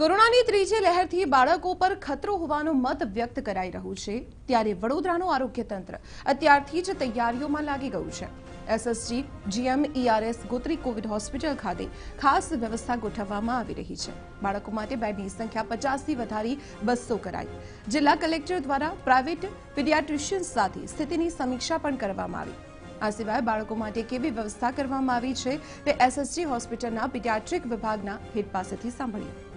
કોરોનાની ત્રીજી લહેરથી બાળકો પર ખતરો હોવાનો મત વ્યક્ત કરાઈ રહ્યું છે ત્યારે વડોદરાનું આરોગ્ય તંત્ર અત્યારથી જ તૈયારીઓમાં લાગી ગયું છે SSG GM ERS Gotri covid hospital ખાતે ખાસ વ્યવસ્થા ગોઠવવામાં આવી રહી છે બાળકો માટે બેડની સંખ્યા પચાસથી વધારી બસો કરાઈ જિલ્લા કલેક્ટર દ્વારા પ્રાઇવેટ પીડિયાટ્રિશિયન સાથે સ્થિતિની સમીક્ષા પણ કરવામાં આવી આ સિવાય બાળકો માટે કેવી વ્યવસ્થા કરવામાં આવી છે તે એસએસજી હોસ્પિટલના પીડિયાટ્રિક વિભાગના હેડ પાસેથી સાંભળ્યું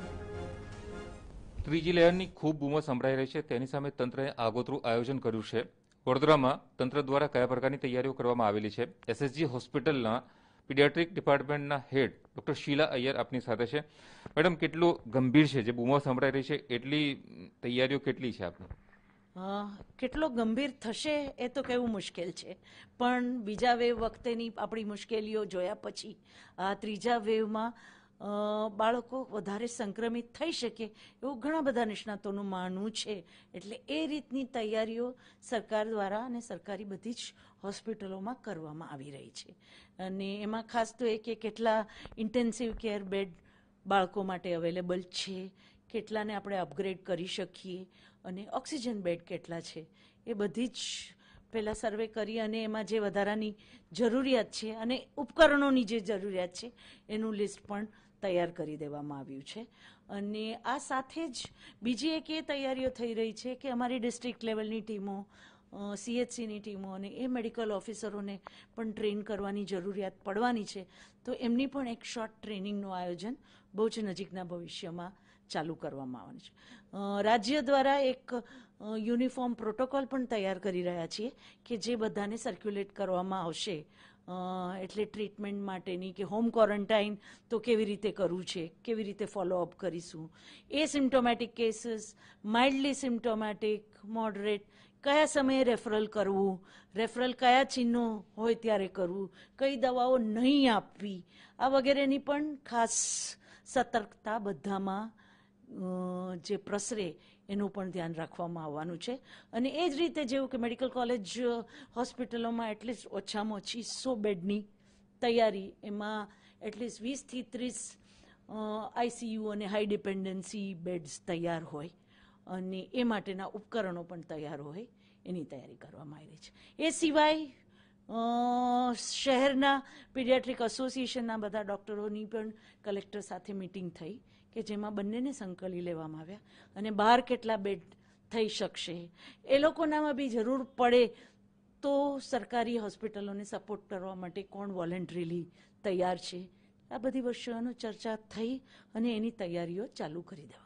ત્રીજી લહેરની ખૂબ બૂમો સંભળાઈ રહી છે તેની સામે તંત્રએ આગોતરું આયોજન કર્યું છે વડોદરામાં તંત્ર દ્વારા કયા પ્રકારની તૈયારીઓ કરવામાં આવેલી છે એસએસજી હોસ્પિટલના પીડિયાટ્રિક ડિપાર્ટમેન્ટના હેડ ડૉક્ટર શીલા અય્યર આપની સાથે છે મેડમ કેટલું ગંભીર છે જે બૂમો સંભળાઈ રહી છે એટલી તૈયારીઓ કેટલી છે આપની કેટલો ગંભીર થશે એ તો કહેવું મુશ્કેલ છે પણ બીજા વેવ વખતેની આપણી મુશ્કેલીઓ જોયા પછી આ ત્રીજા વેવમાં બાળકો વધારે સંક્રમિત થઈ શકે એવું ઘણા બધા નિષ્ણાતોનું માનવું છે એટલે એ રીતની તૈયારીઓ સરકાર દ્વારા અને સરકારી બધી જ હોસ્પિટલોમાં કરવામાં આવી રહી છે અને એમાં ખાસ તો એ કે કેટલા ઇન્ટેન્સિવ કેર બેડ બાળકો માટે અવેલેબલ છે કેટલાને આપણે અપગ્રેડ કરી શકીએ અને ઓક્સિજન બેડ કેટલા છે એ બધી જ પહેલાં સર્વે કરી અને એમાં જે વધારાની જરૂરિયાત છે અને ઉપકરણોની જે જરૂરિયાત છે એનું લિસ્ટ પણ તૈયાર કરી દેવામાં આવ્યું છે અને આ સાથે જ બીજી એક એ તૈયારીઓ થઈ રહી છે કે અમારી ડિસ્ટ્રિક્ટ લેવલની ટીમો સીએચસીની ટીમો અને એ મેડિકલ ઓફિસરોને પણ ટ્રેન કરવાની જરૂરિયાત પડવાની છે તો એમની પણ એક શોર્ટ ટ્રેનિંગનું આયોજન બહુ જ નજીકના ભવિષ્યમાં ચાલુ કરવામાં આવવાની છે રાજ્ય દ્વારા એક યુનિફોર્મ પ્રોટોકોલ પણ તૈયાર કરી રહ્યા છીએ કે જે બધાને સર્ક્યુલેટ કરવામાં આવશે એટલે ટ્રીટમેન્ટ માટેની કે હોમ ક્વોરન્ટાઇન તો કેવી રીતે કરવું છે કેવી રીતે ફોલોઅપ કરીશું એ symptomatic cases mildly symptomatic moderate કયા સમયે રેફરલ કરવું રેફરલ કયા ચિહ્નો હોય ત્યારે કરવું કઈ દવાઓ નહીં આપવી આ વગેરેની પણ ખાસ સતર્કતા બધામાં જે પ્રસરે એનું પણ ધ્યાન રાખવામાં આવવાનું છે અને એ જ રીતે જેવું કે મેડિકલ કોલેજ હોસ્પિટલોમાં એટલીસ્ટ ઓછામાં ઓછી સો બેડની તૈયારી એમાં એટલીસ્ટ વીસથી ત્રીસ આઈસીયુ અને હાઈ ડિપેન્ડન્સી બેડ્સ તૈયાર હોય અને એ માટેના ઉપકરણો પણ તૈયાર હોય એની તૈયારી કરવામાં આવી રહી છે એ સિવાય શહેરના પીડિયાટ્રિક એસોસિએશનના બધા ડૉક્ટરોની પણ કલેક્ટર સાથે મિટિંગ થઈ કે જેમાં બંનેને સંકલી લેવામાં આવ્યા અને બહાર કેટલા બેડ થઈ શકશે એ લોકોનામાં બી જરૂર પડે તો સરકારી હોસ્પિટલોને સપોર્ટ કરવા માટે કોણ વોલેન્ટરીલી તૈયાર છે આ બધી વસ્તુઓનો ચર્ચા થઈ અને એની તૈયારીઓ ચાલુ કરી દેવા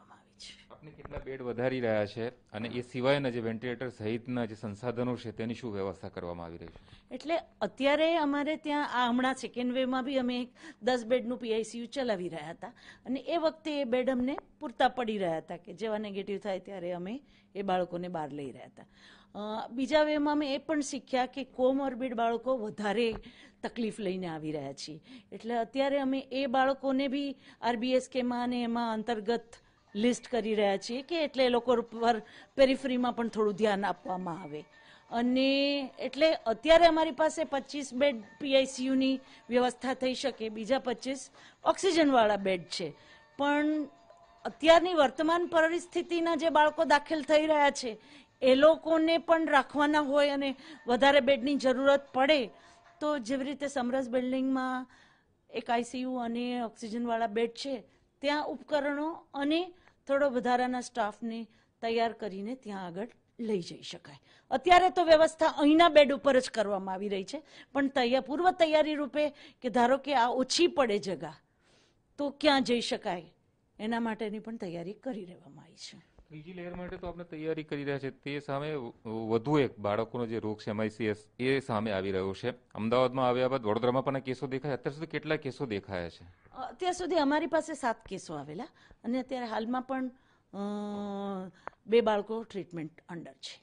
આપને કેટલા બેડ વધારી રહ્યા છે અને એ સિવાયના જે વેન્ટિલેટર સહિતના જે સંસાધનો છે તેની શું વ્યવસ્થા કરવામાં આવી રહી છે એટલે અત્યારે અમારે ત્યાં આ હમણાં સેકન્ડ વેવમાં બી અમે એક દસ બેડનું પીઆઈસીયુ ચલાવી રહ્યા હતા અને એ વખતે એ બેડ અમને પૂરતા પડી રહ્યા હતા કે જેવા નેગેટિવ થાય ત્યારે અમે એ બાળકોને બહાર લઈ રહ્યા હતા બીજા વેમાં અમે એ પણ શીખ્યા કે કોમોર્બિડ બાળકો વધારે તકલીફ લઈને આવી રહ્યા છીએ એટલે અત્યારે અમે એ બાળકોને બી આરબીએસકેમાં અને એમાં અંતર્ગત લિસ્ટ કરી રહ્યા છીએ કે એટલે એ લોકો પર પેરીફરીમાં પણ થોડું ધ્યાન આપવામાં આવે અને એટલે અત્યારે અમારી પાસે પચીસ બેડ પીઆઈસીયુની વ્યવસ્થા થઈ શકે બીજા પચીસ ઓક્સિજનવાળા બેડ છે પણ અત્યારની વર્તમાન પરિસ્થિતિના જે બાળકો દાખલ થઈ રહ્યા છે એ લોકોને પણ રાખવાના હોય અને વધારે બેડની જરૂરત પડે તો જેવી રીતે સમરસ બિલ્ડિંગમાં એક આઈસીયુ અને ઓક્સિજનવાળા બેડ છે ત્યાં ઉપકરણો અને થોડો વધારાના સ્ટાફને તૈયાર કરીને ત્યાં આગળ લઈ જઈ શકાય અત્યારે તો વ્યવસ્થા અહીંના બેડ ઉપર જ કરવામાં આવી રહી છે પણ તૈયાર પૂર્વ તૈયારી રૂપે કે ધારો કે આ ઓછી પડે જગા તો ક્યાં જઈ શકાય એના માટેની પણ તૈયારી કરી રહેવામાં આવી છે બીજી લહેર માટે તો આપણે તૈયારી કરી રહ્યા છે તે સામે વધુ એક બાળકોનો જે રોગ છે એમઆઈસીએસ એ સામે આવી રહ્યો છે અમદાવાદમાં આવ્યા બાદ વડોદરામાં પણ કેસો દેખાય અત્યાર સુધી કેટલા કેસો દેખાયા છે અત્યાર સુધી અમારી પાસે સાત કેસો આવેલા અને અત્યારે હાલમાં પણ બે બાળકો ટ્રીટમેન્ટ અંડર છે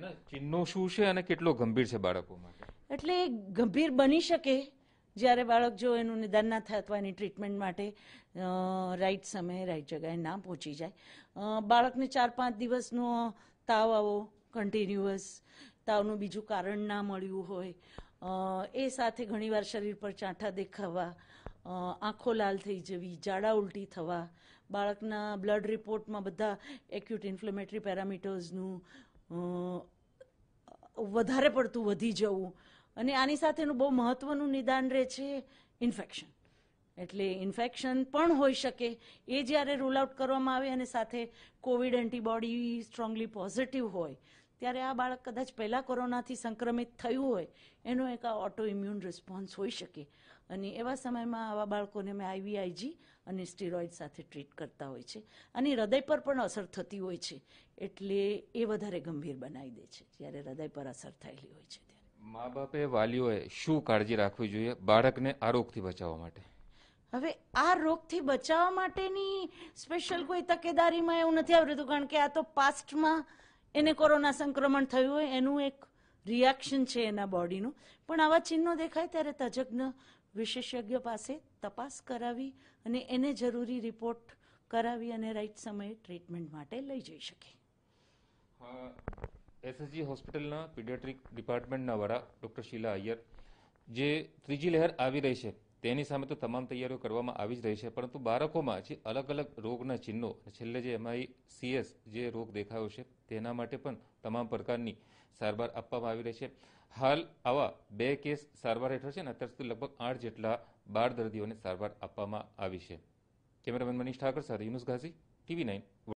એના ચિહ્નો શું છે અને કેટલો ગંભીર છે બાળકો માટે એટલે ગંભીર બની શકે જ્યારે બાળક જો એનું નિદાન ના થાય અથવા એની ટ્રીટમેન્ટ માટે રાઈટ સમયે રાઈટ જગ્યાએ ના પહોંચી જાય બાળકને ચાર પાંચ દિવસનો તાવ આવો કન્ટિન્યુઅસ તાવનું બીજું કારણ ના મળ્યું હોય એ સાથે ઘણીવાર શરીર પર ચાંઠા દેખાવા આંખો લાલ થઈ જવી ઝાડા ઉલટી થવા બાળકના બ્લડ રિપોર્ટમાં બધા એક્યુટ ઇન્ફ્લેમેટરી પેરામીટર્સનું વધારે પડતું વધી જવું અને આની સાથેનું બહુ મહત્વનું નિદાન રહે છે ઇન્ફેક્શન એટલે ઇન્ફેક્શન પણ હોઈ શકે એ જ્યારે રૂલ આઉટ કરવામાં આવે અને સાથે કોવિડ એન્ટીબોડી સ્ટ્રોંગલી પોઝિટિવ હોય ત્યારે આ બાળક કદાચ પહેલાં કોરોનાથી સંક્રમિત થયું હોય એનો એક આ ઓટો ઇમ્યુન રિસ્પોન્સ હોઈ શકે અને એવા સમયમાં આવા બાળકોને અમે આઈવીઆઈજી અને સ્ટીરોઇડ સાથે ટ્રીટ કરતા હોય છે અને હૃદય પર પણ અસર થતી હોય છે એટલે એ વધારે ગંભીર બનાવી દે છે જ્યારે હૃદય પર અસર થયેલી હોય છે મા બાપે વાલીઓએ શું કાળજી રાખવી જોઈએ બાળકને આ રોગથી બચાવવા માટે હવે આ રોગથી બચાવવા માટેની સ્પેશિયલ કોઈ તકેદારીમાં એવું નથી આવડતું કારણ કે આ તો પાસ્ટમાં એને કોરોના સંક્રમણ થયું હોય એનું એક રિએક્શન છે એના બોડીનું પણ આવા ચિહ્નો દેખાય ત્યારે તજજ્ઞ વિશેષજ્ઞ પાસે તપાસ કરાવી અને એને જરૂરી રિપોર્ટ કરાવી અને રાઈટ સમયે ટ્રીટમેન્ટ માટે લઈ જઈ શકે એસએસજી હોસ્પિટલના પીડિયાટ્રિક ડિપાર્ટમેન્ટના વડા ડૉક્ટર શીલા અય્યર જે ત્રીજી લહેર આવી રહી છે તેની સામે તો તમામ તૈયારીઓ કરવામાં આવી જ રહી છે પરંતુ બાળકોમાં જે અલગ અલગ રોગના ચિહ્નો છેલ્લે જે એમઆઈ સીએસ જે રોગ દેખાયો છે તેના માટે પણ તમામ પ્રકારની સારવાર આપવામાં આવી રહી છે હાલ આવા બે કેસ સારવાર હેઠળ છે ને અત્યાર સુધી લગભગ આઠ જેટલા બાર દર્દીઓને સારવાર આપવામાં આવી છે કેમેરામેન મનીષ ઠાકર સાથે યુનુસ ઘાસી ટીવી નાઇન